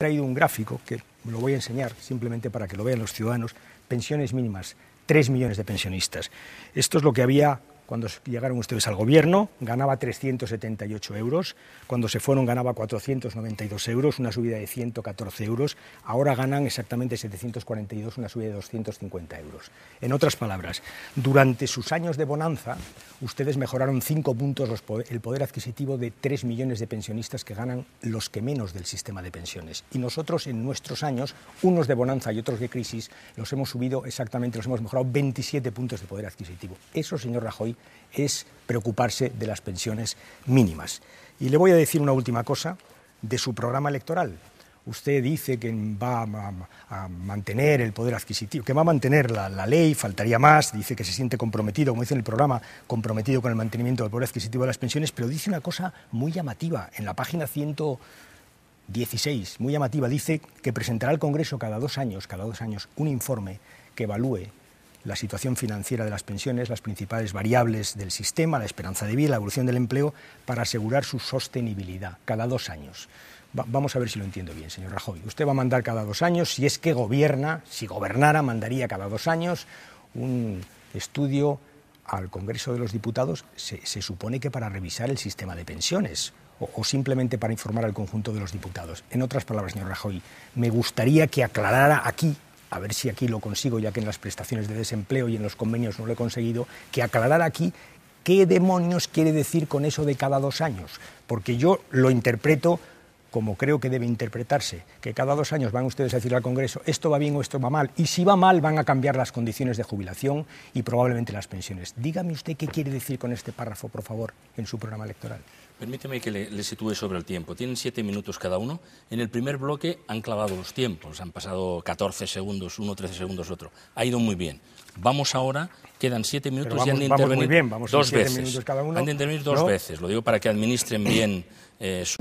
He traído un gráfico que lo voy a enseñar simplemente para que lo vean los ciudadanos, pensiones mínimas, 3 millones de pensionistas. Esto es lo que había cuando llegaron ustedes al gobierno ganaba 378 euros, cuando se fueron ganaba 492 euros, una subida de 114 euros, ahora ganan exactamente 742, una subida de 250 euros. En otras palabras, durante sus años de bonanza, ustedes mejoraron 5 puntos el poder adquisitivo de 3 millones de pensionistas que ganan los que menos del sistema de pensiones. Y nosotros en nuestros años, unos de bonanza y otros de crisis, los hemos subido exactamente, los hemos mejorado 27 puntos de poder adquisitivo. Eso, señor Rajoy, es preocuparse de las pensiones mínimas. Y le voy a decir una última cosa de su programa electoral. Usted dice que va a, mantener el poder adquisitivo, que va a mantener la, ley, faltaría más, dice que se siente comprometido, como dice en el programa, comprometido con el mantenimiento del poder adquisitivo de las pensiones, pero dice una cosa muy llamativa en la página 116, muy llamativa, dice que presentará al Congreso cada dos años, cada dos años, un informe que evalúe la situación financiera de las pensiones, las principales variables del sistema, la esperanza de vida, la evolución del empleo, para asegurar su sostenibilidad cada dos años. vamos a ver si lo entiendo bien, señor Rajoy. Usted va a mandar cada dos años, si es que gobierna, si gobernara, mandaría cada dos años un estudio al Congreso de los Diputados, se, supone que para revisar el sistema de pensiones. o, simplemente para informar al conjunto de los diputados. En otras palabras, señor Rajoy, me gustaría que aclarara aquí a ver si aquí lo consigo, ya que en las prestaciones de desempleo y en los convenios no lo he conseguido, que aclarar aquí qué demonios quiere decir con eso de cada dos años, porque yo lo interpreto como creo que debe interpretarse, que cada dos años van ustedes a decir al Congreso esto va bien o esto va mal, y si va mal van a cambiar las condiciones de jubilación y probablemente las pensiones. Dígame usted qué quiere decir con este párrafo, por favor, en su programa electoral. Permíteme que le, sitúe sobre el tiempo. Tienen siete minutos cada uno. En el primer bloque han clavado los tiempos. Han pasado 14 segundos uno, 13 segundos otro. Ha ido muy bien. Vamos ahora, quedan siete minutos y han de intervenir dos veces. dos veces. Lo digo para que administren bien eh, su...